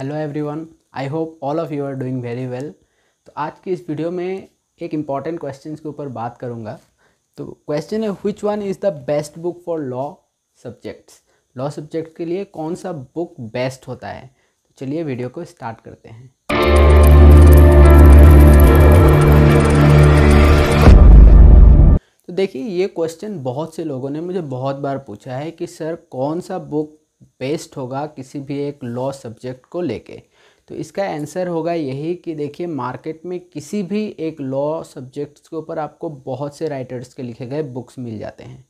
hello everyone I hope all of you are doing very well तो आज की इस वीडियो में एक इम्पॉर्टेंट क्वेश्चन के ऊपर बात करूँगा तो क्वेश्चन है which one is the best book for law subjects law subject के लिए कौन सा बुक बेस्ट होता है तो चलिए वीडियो को स्टार्ट करते हैं तो देखिए ये क्वेश्चन बहुत से लोगों ने मुझे बहुत बार पूछा है कि सर कौन सा बुक बेस्ड होगा किसी भी एक लॉ सब्जेक्ट को लेके तो इसका आंसर होगा यही कि देखिए मार्केट में किसी भी एक लॉ सब्जेक्ट्स के ऊपर आपको बहुत से राइटर्स के लिखे गए बुक्स मिल जाते हैं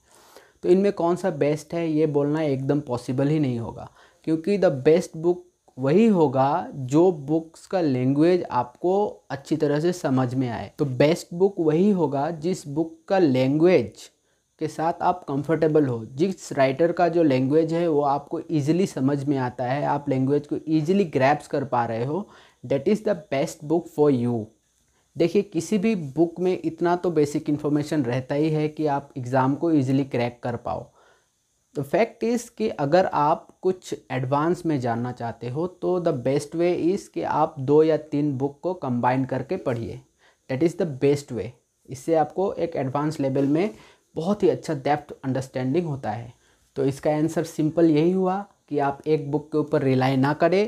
तो इनमें कौन सा बेस्ट है ये बोलना एकदम पॉसिबल ही नहीं होगा क्योंकि द बेस्ट बुक वही होगा जो बुक्स का लैंग्वेज आपको अच्छी तरह से समझ में आए तो बेस्ट बुक वही होगा जिस बुक का लैंग्वेज के साथ आप कंफर्टेबल हो जिस राइटर का जो लैंग्वेज है वो आपको ईजिली समझ में आता है आप लैंग्वेज को ईजिली ग्रैप्स कर पा रहे हो that is the best book for you देखिए किसी भी बुक में इतना तो बेसिक इन्फॉर्मेशन रहता ही है कि आप एग्ज़ाम को ईजिली क्रैक कर पाओ तो फैक्ट इज़ कि अगर आप कुछ एडवांस में जानना चाहते हो तो द बेस्ट वे इज़ कि आप दो या तीन बुक को कंबाइन करके पढ़िए that is the best way इससे आपको एक एडवांस लेवल में बहुत ही अच्छा डेप्थ अंडरस्टैंडिंग होता है तो इसका आंसर सिंपल यही हुआ कि आप एक बुक के ऊपर रिलाई ना करें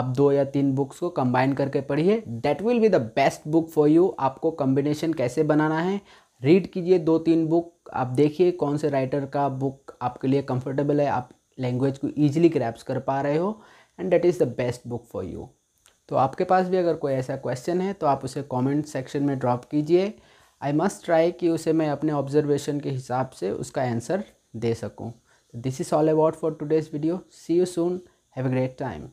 आप दो या तीन बुक्स को कंबाइन करके पढ़िए that will be the best book for you आपको कॉम्बिनेशन कैसे बनाना है रीड कीजिए दो तीन बुक आप देखिए कौन से राइटर का बुक आपके लिए कंफर्टेबल है आप लैंग्वेज को ईजिली क्रैप्स कर पा रहे हो and that is the best book for you तो आपके पास भी अगर कोई ऐसा क्वेश्चन है तो आप उसे कमेंट सेक्शन में ड्रॉप कीजिए आई मस्ट ट्राई कि उसे मैं अपने ऑब्जर्वेशन के हिसाब से उसका आंसर दे सकूँ this is all about for today's video see you soon have a great time